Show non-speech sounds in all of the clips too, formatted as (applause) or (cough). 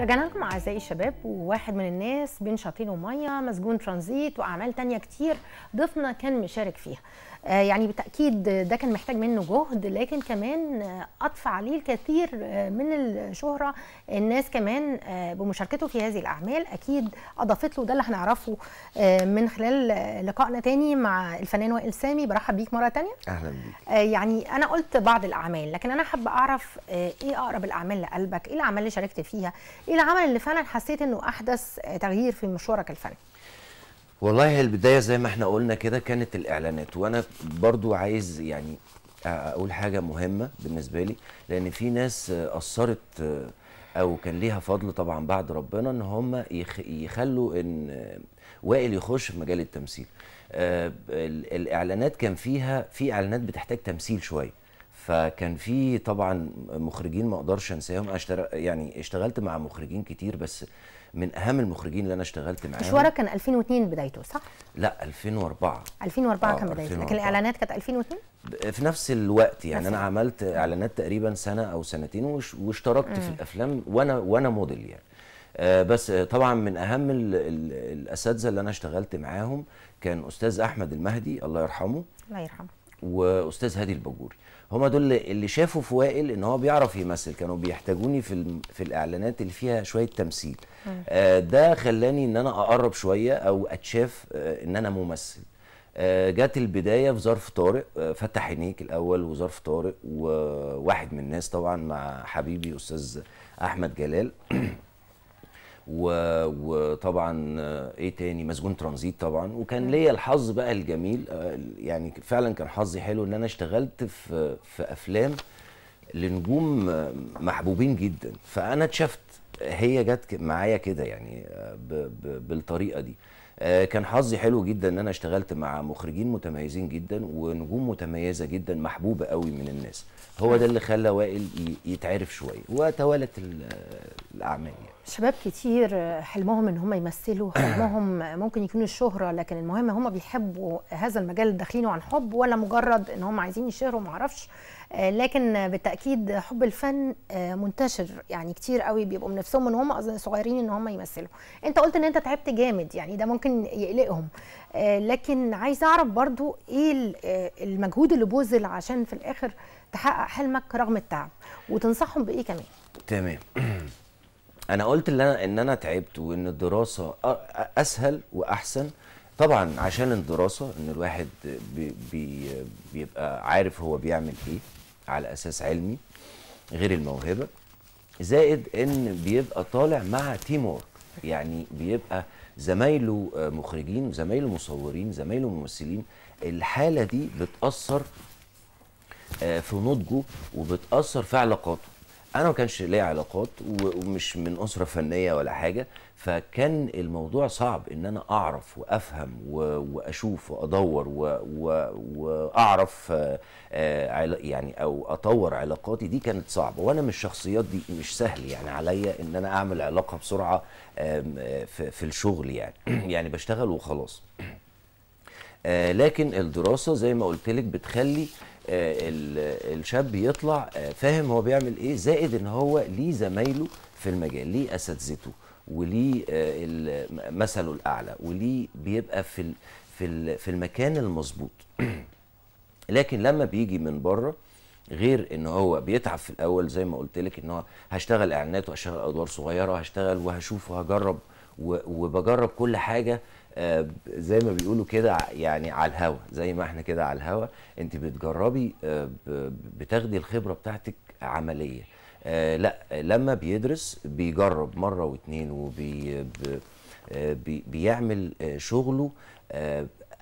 رجعنا لكم اعزائي الشباب وواحد من الناس بين شاطين وميه مسجون ترانزيت واعمال تانية كتير ضيفنا كان مشارك فيها آه، يعني بالتاكيد ده كان محتاج منه جهد لكن كمان اضفى عليه الكثير آه، من الشهره الناس كمان آه، بمشاركته في هذه الاعمال اكيد اضافت له ده اللي هنعرفه من خلال لقائنا تاني مع الفنان وائل سامي برحب بيك مره تانية اهلا بيك يعني انا قلت بعض الاعمال لكن انا حابه اعرف ايه اقرب الاعمال لقلبك ايه الاعمال اللي شاركت فيها ايه العمل اللي فعلا حسيت انه احدث تغيير في مشوارك الفني والله البدايه زي ما احنا قلنا كده كانت الاعلانات وانا برضو عايز يعني اقول حاجه مهمه بالنسبه لي لان في ناس اثرت او كان ليها فضل طبعا بعد ربنا ان هم يخلوا ان وائل يخش في مجال التمثيل الاعلانات كان فيها في اعلانات بتحتاج تمثيل شويه فكان في طبعا مخرجين ما اقدرش انساهم انا يعني اشتغلت مع مخرجين كتير بس من اهم المخرجين اللي انا اشتغلت معاهم مشوارك كان 2002 بدايته صح؟ لا 2004 2004 كان آه، بدايته لكن الاعلانات كانت 2002 في نفس الوقت يعني نفسي. انا عملت اعلانات تقريبا سنه او سنتين واشتركت مم. في الافلام وانا وانا موديل يعني آه بس طبعا من اهم الاساتذه اللي انا اشتغلت معاهم كان استاذ احمد المهدي الله يرحمه الله يرحمه واستاذ هادي الباجوري هما دول اللي شافوا في وائل ان هو بيعرف يمثل كانوا بيحتاجوني في في الاعلانات اللي فيها شويه تمثيل آه ده خلاني ان انا اقرب شويه او اتشاف آه ان انا ممثل آه جت البدايه في ظرف طارق آه فتح عينيك الاول وظرف طارق وواحد من الناس طبعا مع حبيبي استاذ احمد جلال (clears throat) وطبعا آه، ايه تاني مسجون ترانزيت طبعا وكان ليا الحظ بقى الجميل آه، يعني فعلا كان حظي حلو ان انا اشتغلت في في افلام لنجوم آه، محبوبين جدا فانا اتشفت هي جت معايا كده يعني ب ب بالطريقه دي كان حظي حلو جدا ان انا اشتغلت مع مخرجين متميزين جدا ونجوم متميزه جدا محبوبه قوي من الناس هو ده اللي خلى وائل يتعرف شويه وتوالت الاعمال يعني. شباب كتير آه، حلمهم ان هم يمثلوا (clears throat) حلمهم ممكن يكون الشهره لكن المهم هم بيحبوا هذا المجال داخلينه عن حب ولا مجرد ان هم عايزين يشهروا معرفش آه، لكن بالتاكيد حب الفن آه، منتشر يعني كتير قوي بيبقوا من نفسهم ان هم صغيرين ان هم يمثلوا انت قلت ان انت تعبت جامد يعني ده ممكن يقلقهم لكن عايز اعرف برضو ايه المجهود اللي بوزل عشان في الاخر تحقق حلمك رغم التعب وتنصحهم بايه كمان تمام (clears throat) انا قلت ان انا ان انا تعبت وان الدراسه اسهل واحسن طبعا عشان الدراسه ان الواحد بي بي بيبقى عارف هو بيعمل ايه على اساس علمي غير الموهبه زائد ان بيبقى طالع مع تيم وورك يعني بيبقى زمايله آه، مخرجين زمايله مصورين زمايله ممثلين الحاله دي بتاثر آه، في نضجه وبتاثر في علاقاته انا ما كانش ليا علاقات ومش من اسره فنيه ولا حاجه فكان الموضوع صعب ان انا اعرف وافهم واشوف وادور واعرف آه، يعني او اطور علاقاتي دي كانت صعبه وانا من الشخصيات دي مش سهل يعني عليا ان انا اعمل علاقه بسرعه في الشغل يعني (clears throat) يعني بشتغل وخلاص آه، لكن الدراسه زي ما قلت لك بتخلي آه، الشاب يطلع آه، فاهم هو بيعمل ايه زائد ان هو ليه زمايله في المجال ليه اساتذته وليه آه، مثله الاعلى وليه بيبقى في في في المكان المظبوط (clears throat) لكن لما بيجي من بره غير ان هو بيتعب في الاول زي ما قلت لك ان هو هشتغل اعلانات وهشتغل ادوار صغيره وهشتغل وهشوف وهجرب وبجرب كل حاجه آه، زي ما بيقولوا كده يعني على الهوا زي ما احنا كده على الهوا انت بتجربي آه، بتاخدي الخبره بتاعتك عمليه آه، لا لما بيدرس بيجرب مره واتنين وبيعمل شغله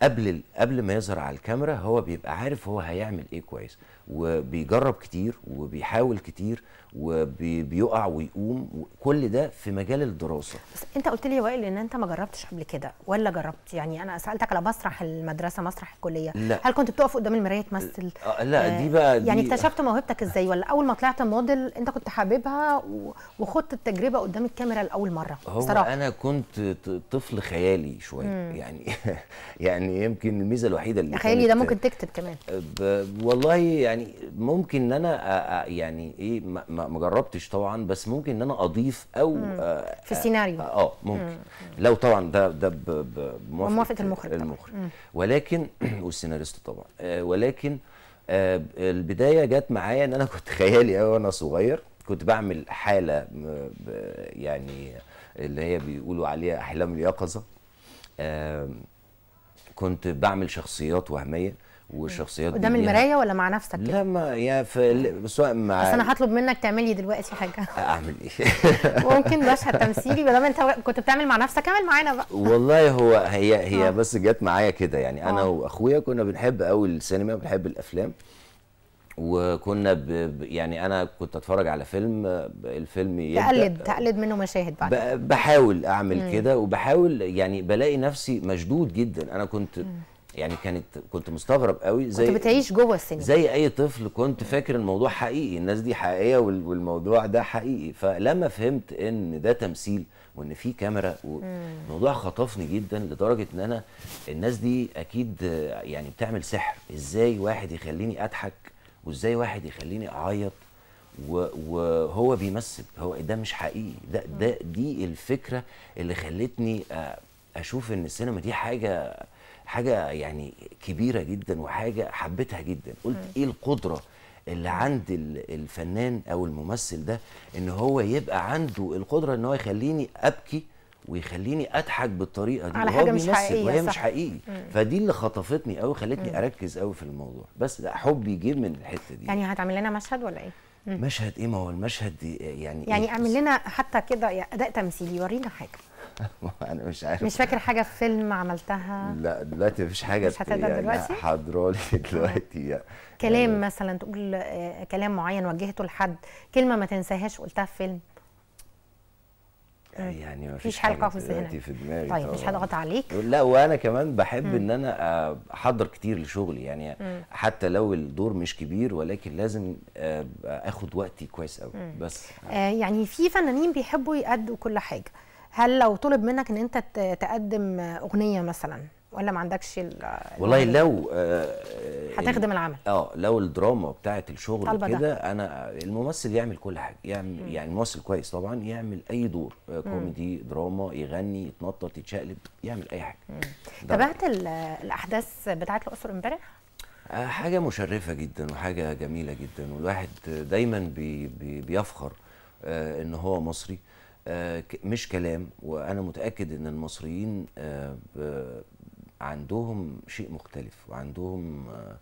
قبل قبل ما يظهر على الكاميرا هو بيبقى عارف هو هيعمل ايه كويس وبيجرب كتير وبيحاول كتير وبيقع ويقوم كل ده في مجال الدراسه بس انت قلت لي يا وائل ان انت ما جربتش قبل كده ولا جربت يعني انا سالتك على مسرح المدرسه مسرح الكليه لا. هل كنت بتقف قدام المرايه تمثل آه لا دي آه، بقى دي يعني اكتشفت موهبتك ازاي ولا اول ما طلعت موديل انت كنت حاببها وخدت التجربه قدام الكاميرا لاول مره هو انا كنت طفل خيالي شويه يعني (laughs) يعني يعني يمكن الميزه الوحيده اللي تخيلي ده ممكن تكتب كمان والله يعني ممكن ان انا يعني ايه ما جربتش طبعا بس ممكن ان انا اضيف او في السيناريو اه ممكن مم. لو طبعا ده ده بموافقه المخرج المخرج ولكن (clears throat) والسيناريست طبعا ولكن البدايه جت معايا ان انا (laughs) كنت خيالي قوي وانا صغير كنت بعمل حاله يعني اللي هي بيقولوا عليها احلام اليقظه كنت بعمل شخصيات وهميه وشخصيات قدام المرايه ولا مع نفسك؟ لا ما يا في سواء مع بس انا هطلب منك تعملي دلوقتي حاجه (laughs) اعمل ايه؟ (laughs) ممكن مشهد تمثيلي ما دام انت كنت بتعمل مع نفسك اعمل معانا بقى والله هو هي هي آه. بس جت معايا كده يعني انا آه. واخويا كنا بنحب قوي السينما بنحب الافلام وكنا ب... يعني انا كنت اتفرج على فيلم الفيلم تقلد تقلد منه مشاهد بعد ب... بحاول اعمل كده وبحاول يعني بلاقي نفسي مشدود جدا انا كنت مم. يعني كانت كنت مستغرب قوي زي كنت بتعيش جوه السينما زي اي طفل كنت فاكر الموضوع حقيقي الناس دي حقيقيه والموضوع ده حقيقي فلما فهمت ان ده تمثيل وان في كاميرا الموضوع خطفني جدا لدرجه ان انا الناس دي اكيد يعني بتعمل سحر ازاي واحد يخليني اضحك وازاي واحد يخليني اعيط وهو بيمثل هو ده مش حقيقي ده ده دي الفكره اللي خلتني اشوف ان السينما دي حاجه حاجه يعني كبيره جدا وحاجه حبيتها جدا قلت ايه القدره اللي عند الفنان او الممثل ده ان هو يبقى عنده القدره ان هو يخليني ابكي ويخليني اضحك بالطريقه دي على حاجه مش حقيقيه وهي صح. مش حقيقي مم. فدي اللي خطفتني قوي خلتني مم. اركز قوي في الموضوع بس لا حبي جه من الحته دي يعني هتعمل لنا مشهد ولا ايه مم. مشهد ايه ما هو المشهد يعني يعني إيه؟ اعمل لنا حتى كده اداء تمثيلي ورينا حاجه (laughs) انا مش عارف مش فاكر حاجه في فيلم عملتها لا دلوقتي مفيش حاجه مش هتقدر يعني دلوقتي حاضرالي (laughs) دلوقتي يعني. كلام مثلا تقول آه، كلام معين وجهته لحد كلمه ما تنساهاش قلتها في فيلم يعني ما فيش حاجه في دلوقتي في دماغي طيب مش هضغط عليك لا وانا كمان بحب مم. ان انا احضر كتير لشغلي يعني مم. حتى لو الدور مش كبير ولكن لازم آه، اخد وقتي كويس قوي بس آه يعني في فنانين بيحبوا يأدوا كل حاجه هل لو طلب منك ان انت تقدم اغنيه مثلا ولا ما عندكش والله لو آه، هتخدم العمل اه لو الدراما بتاعه الشغل كده انا الممثل يعمل كل حاجه يعمل يعني ممثل كويس طبعا يعمل اي دور آه، كوميدي دراما يغني يتنطط يتشقلب يعمل اي حاجه تابعت الاحداث بتاعه الاقصر امبارح آه، حاجه مشرفه جدا وحاجه جميله جدا والواحد دايما بي بي بيفخر ان هو مصري مش كلام وانا متاكد ان المصريين عندهم شيء مختلف وعندهم آه،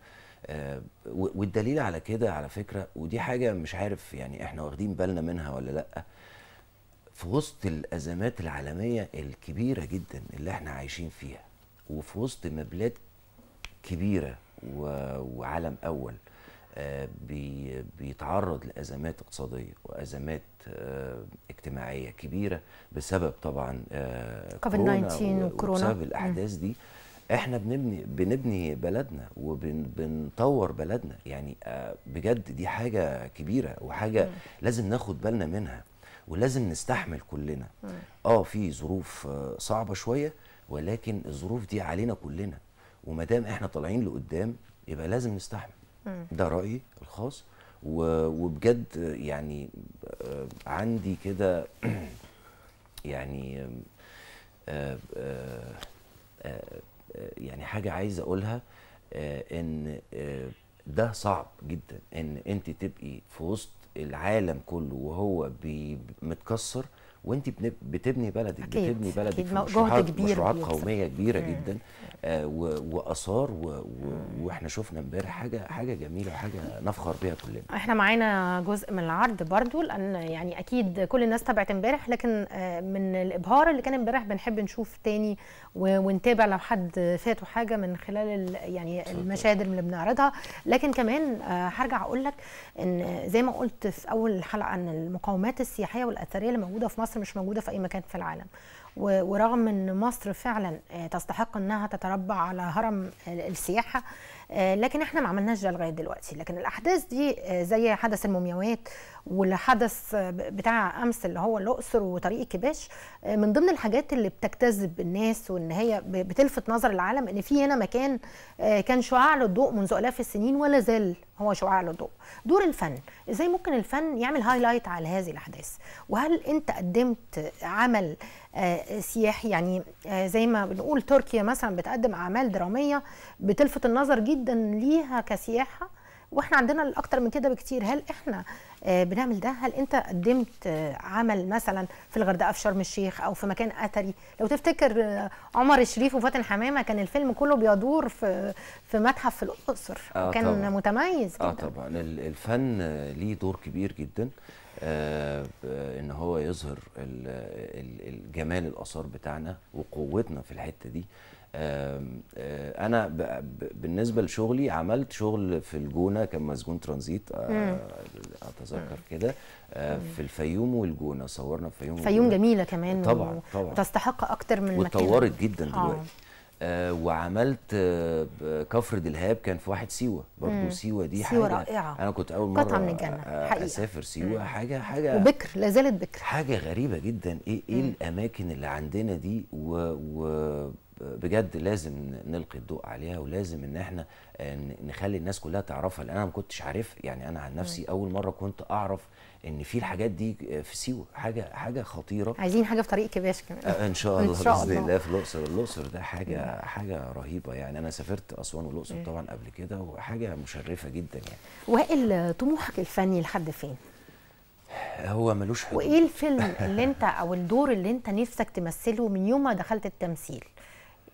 آه، والدليل على كده على فكره ودي حاجه مش عارف يعني احنا واخدين بالنا منها ولا لا في وسط الازمات العالميه الكبيره جدا اللي احنا عايشين فيها وفي وسط ما بلاد كبيره وعالم اول آه، بيتعرض لازمات اقتصاديه وازمات اجتماعيه كبيره بسبب طبعا كوفيد 19 وكورونا بسبب الاحداث دي احنا بنبني بنبني بلدنا وبنطور بلدنا يعني آه، بجد دي حاجه كبيره وحاجه م. لازم ناخد بالنا منها ولازم نستحمل كلنا م. اه في ظروف آه، صعبه شويه ولكن الظروف دي علينا كلنا وما دام احنا طالعين لقدام يبقى لازم نستحمل م. ده رايي الخاص وبجد يعني آه، عندي كده (clears throat) يعني يعني حاجه عايز اقولها آه، ان آه، ده صعب جدا ان انت تبقي في وسط العالم كله وهو متكسر وانت بتبني بلدك أكيد. بتبني بلدك أكيد. في مشروعات, كبير مشروعات قوميه كبيره مم. جدا آه واثار واحنا شفنا امبارح حاجه حاجه جميله وحاجه نفخر بيها كلنا احنا معانا جزء من العرض برضو لان يعني اكيد كل الناس تابعت امبارح لكن آه من الابهار اللي كان امبارح بنحب نشوف تاني ونتابع لو حد فاته حاجه من خلال يعني المشاهد اللي بنعرضها لكن كمان آه هرجع اقول لك ان زي ما قلت في اول الحلقه ان المقاومات السياحيه والاثريه اللي موجوده في مصر مصر مش موجوده في اي مكان في العالم ورغم ان مصر فعلا آه، تستحق انها تتربع على هرم السياحه آه، لكن احنا ما عملناش ده لغايه دلوقتي لكن الاحداث دي آه، زي حدث المومياوات والحدث بتاع امس اللي هو الاقصر وطريق كباش آه، من ضمن الحاجات اللي بتجتذب الناس وان هي بتلفت نظر العالم ان في هنا مكان آه، كان شعاع للضوء منذ الاف السنين ولا زال هو شعاع للضوء دور الفن ازاي ممكن الفن يعمل هايلايت على هذه الاحداث وهل انت قدمت عمل آه، سياحي يعني زي ما بنقول تركيا مثلا بتقدم اعمال دراميه بتلفت النظر جدا ليها كسياحه واحنا عندنا اكتر من كده بكتير هل احنا آه، بنعمل ده هل انت قدمت آه، عمل مثلا في الغردقه في شرم الشيخ او في مكان اثري لو تفتكر آه، عمر الشريف وفاتن حمامه كان الفيلم كله بيدور في في متحف في الاقصر آه كان طبعًا. متميز جدا اه طبعا الفن ليه دور كبير جدا ان هو يظهر الجمال الاثار بتاعنا وقوتنا في الحته دي انا بالنسبه لشغلي عملت شغل في الجونه كان مسجون ترانزيت آه، اتذكر كده آه، في الفيوم والجونه صورنا في الفيوم الفيوم جميله كمان طبعا طبعا تستحق اكتر من واتطورت جدا آه. دلوقتي آه وعملت كفر دلهاب كان في واحد سيوه برضه سيوه دي سيوة حاجه رائعه انا كنت اول مره من الجنه حقيقة. اسافر سيوه مم. حاجه حاجه وبكر لا زالت بكر حاجه غريبه جدا ايه ايه الاماكن اللي عندنا دي و, و بجد لازم نلقي الضوء عليها ولازم ان احنا آه، نخلي الناس كلها تعرفها لان انا ما كنتش عارف يعني انا عن نفسي اول مره كنت اعرف ان في الحاجات دي آه، في سيوه حاجه حاجه خطيره عايزين حاجه في طريق كباش كمان آه، ان شاء (laughs) الله باذن الله في الاقصر الاقصر ده حاجه حاجه رهيبه يعني انا سافرت اسوان والاقصر طبعا قبل كده وحاجه مشرفه جدا يعني وائل طموحك الفني لحد فين؟ هو ملوش حدود وايه الفيلم اللي انت او الدور اللي انت نفسك تمثله من يوم ما دخلت التمثيل؟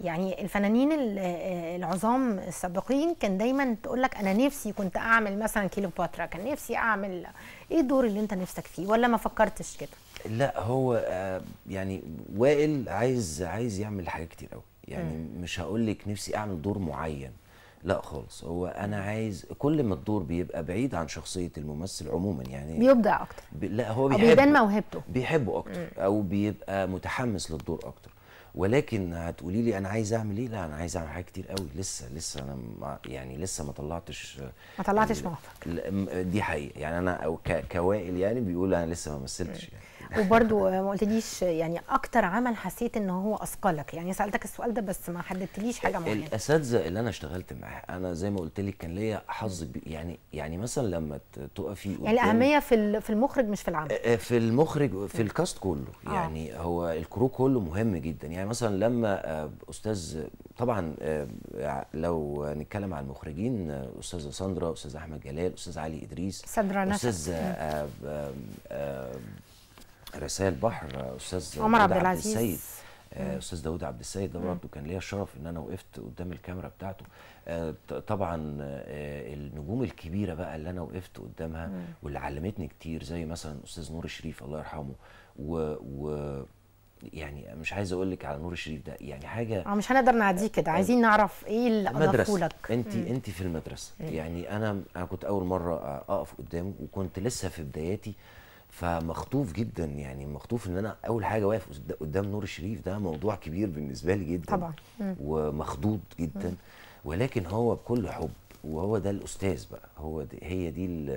يعني الفنانين آه، العظام السابقين كان دايما تقول لك انا نفسي كنت اعمل مثلا كليوباترا كان نفسي اعمل ايه الدور اللي انت نفسك فيه ولا ما فكرتش كده لا هو آه، يعني وائل عايز عايز يعمل حاجات كتير قوي يعني م. مش هقول لك نفسي اعمل دور معين لا خالص هو انا عايز كل ما الدور بيبقى بعيد عن شخصيه الممثل عموما يعني بيبدع اكتر لا هو بيحب بيبان موهبته بيحبه اكتر م. او بيبقى متحمس للدور اكتر ولكن هتقولي لي انا عايز اعمل ايه لا انا عايز اعمل حاجات كتير قوي لسه لسه انا يعني لسه ما طلعتش ما طلعتش موافق دي حقيقه يعني انا كوائل يعني بيقول انا لسه ما مثلتش يعني وبرده ما قلتليش يعني اكتر عمل حسيت ان هو اثقلك يعني سالتك السؤال ده بس ما حددتليش حاجه معينه الاساتذه اللي انا اشتغلت معاها انا زي ما قلت لك كان ليا حظ يعني يعني مثلا لما تقفي يعني الاهميه في في المخرج مش في العمل آه، آه، في المخرج في الكاست كله آه. يعني آه. هو الكرو كله مهم جدا يعني مثلا لما استاذ طبعا لو نتكلم عن المخرجين استاذه ساندرا استاذ احمد جلال استاذ علي ادريس ساندرا استاذ رسائل بحر استاذ عمر عبد العزيز السيد آه، استاذ داوود عبد السيد ده برضه كان ليا الشرف ان انا وقفت قدام الكاميرا بتاعته آه، طبعا آه، النجوم الكبيره بقى اللي انا وقفت قدامها مم. واللي علمتني كتير زي مثلا استاذ نور الشريف الله يرحمه و, و يعني مش عايز اقول لك على نور الشريف ده يعني حاجه اه مش هنقدر نعديه كده عايزين نعرف ايه اللي اضافه لك انت مم. انت في المدرسه مم. يعني انا انا كنت اول مره اقف قدامه وكنت لسه في بداياتي فمخطوف جدا يعني مخطوف ان انا اول حاجه واقف قدام نور الشريف ده موضوع كبير بالنسبه لي جدا طبعا ومخضوض جدا ولكن هو بكل حب وهو ده الاستاذ بقى هو دي هي دي الـ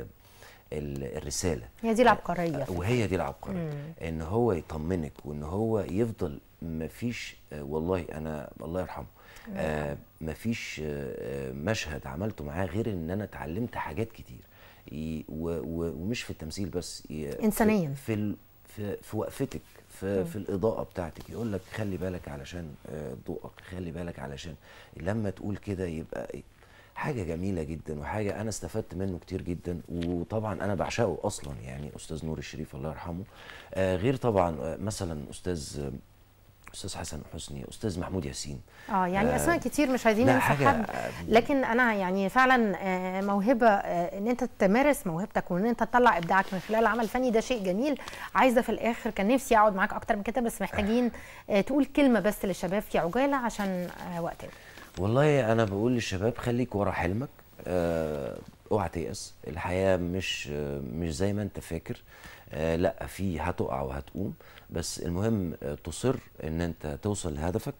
الـ الرساله هي دي العبقريه وهي دي العبقريه ان هو يطمنك وان هو يفضل مفيش والله انا الله يرحمه آه مفيش آه، مشهد عملته معاه غير ان انا اتعلمت حاجات كتير ومش في التمثيل بس انسانيا في في, في وقفتك في, في الاضاءه بتاعتك يقول لك خلي بالك علشان آه، ضوءك خلي بالك علشان لما تقول كده يبقى حاجه جميله جدا وحاجه انا استفدت منه كتير جدا وطبعا انا بعشقه اصلا يعني استاذ نور الشريف الله يرحمه آه غير طبعا آه، مثلا استاذ الاستاذ حسن حسني استاذ محمود ياسين اه يعني آه اسماء كتير مش عايزين ننسى حد آه، لكن انا يعني فعلا آه، موهبه آه، ان انت تمارس موهبتك وان انت تطلع ابداعك من خلال عمل فني ده شيء جميل عايزه في الاخر كان نفسي اقعد معاك اكتر من كده بس محتاجين تقول كلمه بس للشباب في عجاله عشان وقتنا والله انا بقول للشباب خليك ورا حلمك اوعى تيأس الحياه مش مش زي ما انت فاكر آه، لا في هتقع وهتقوم بس المهم آه، تصر ان انت توصل لهدفك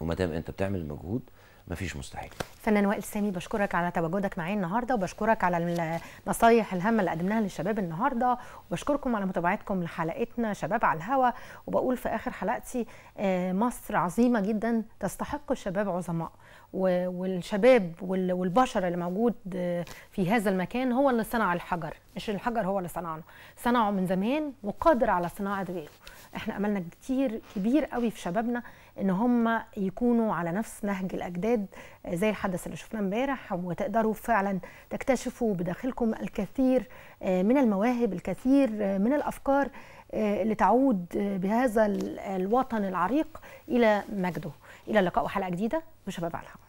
وما دام انت بتعمل مجهود مفيش مستحيل فنان وائل سامي بشكرك على تواجدك معايا النهارده وبشكرك على النصايح الهامه اللي قدمناها للشباب النهارده وبشكركم على متابعتكم لحلقتنا شباب على الهوا وبقول في اخر حلقتي آه، مصر عظيمه جدا تستحق الشباب عظماء والشباب والبشر اللي موجود آه، في هذا المكان هو اللي صنع الحجر مش الحجر هو اللي صنعه صنعه من زمان وقادر على صناعه غيره احنا املنا كتير كبير قوي في شبابنا ان هم يكونوا على نفس نهج الاجداد آه، زي الحدث اللي شفناه امبارح وتقدروا فعلا تكتشفوا بداخلكم الكثير آه، من المواهب الكثير آه، من الافكار اللي تعود بهذا الوطن العريق الى مجده الى اللقاء وحلقه جديده وشباب على الهواء